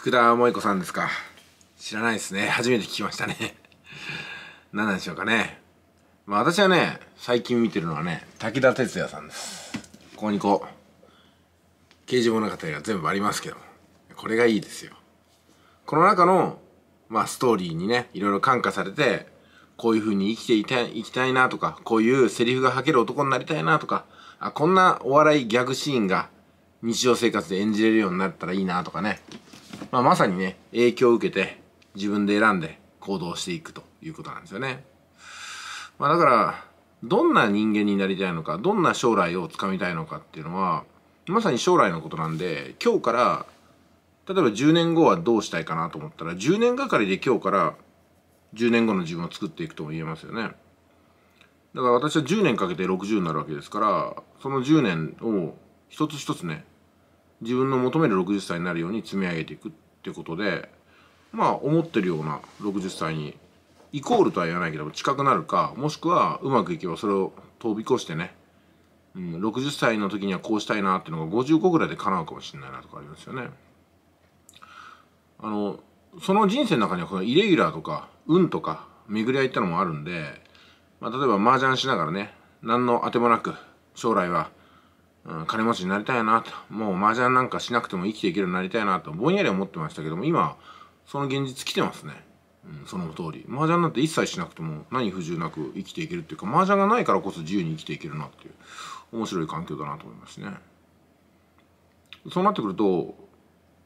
福田萌子さんですか知らないですね初めて聞きましたね 何なんでしょうかねまあ私はね最近見てるのはね武田鉄矢さんですここにこう刑事物語が全部ありますけどこれがいいですよこの中のまあストーリーにねいろいろ感化されてこういう風に生きていたいきたいなとかこういうセリフが吐ける男になりたいなとかあこんなお笑いギャグシーンが日常生活で演じれるようになったらいいなとかねまあ、まさにね、影響を受けて自分で選んで行動していくということなんですよね。まあ、だから、どんな人間になりたいのか、どんな将来をつかみたいのかっていうのは、まさに将来のことなんで、今日から、例えば10年後はどうしたいかなと思ったら、10年がかりで今日から10年後の自分を作っていくとも言えますよね。だから私は10年かけて60になるわけですから、その10年を一つ一つね、自分の求める60歳になるように積み上げていくってことでまあ思ってるような60歳にイコールとは言わないけど近くなるかもしくはうまくいけばそれを飛び越してね、うん、60歳の時にはこうしたいなっていうのが55ぐらいで叶うかもしれないなとかありますよね。あのその人生の中にはこのイレギュラーとか運とか巡り合いってのもあるんで、まあ、例えば麻雀しながらね何のあてもなく将来はうん、金持ちになりたいなと、もう麻雀なんかしなくても生きていけるようになりたいなと、ぼんやり思ってましたけども、今、その現実来てますね。うん、その通り。麻雀なんて一切しなくても何不自由なく生きていけるっていうか、麻雀がないからこそ自由に生きていけるなっていう、面白い環境だなと思いますね。そうなってくると、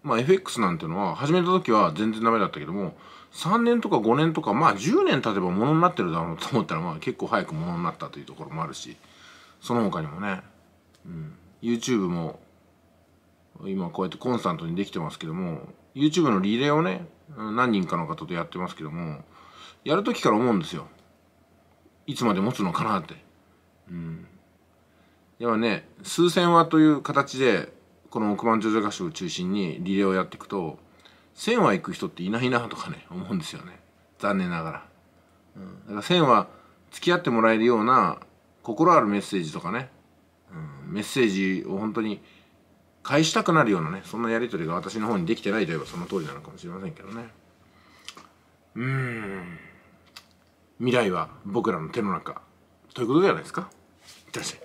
まあ FX なんてのは、始めた時は全然ダメだったけども、3年とか5年とか、まあ10年経てばものになってるだろうと思ったら、まあ結構早くものになったというところもあるし、その他にもね、うん、YouTube も今こうやってコンスタントにできてますけども YouTube のリレーをね何人かの方とやってますけどもやる時から思うんですよいつまで持つのかなってうんではね数千話という形でこの億万長者合宿を中心にリレーをやっていくと1000話行く人っていないなとかね 思うんですよね残念ながら、うん、だから1000話付き合ってもらえるような心あるメッセージとかねうん、メッセージを本当に返したくなるようなねそんなやり取りが私の方にできてないといえばその通りなのかもしれませんけどねうん未来は僕らの手の中ということじゃないですかいってらっしゃい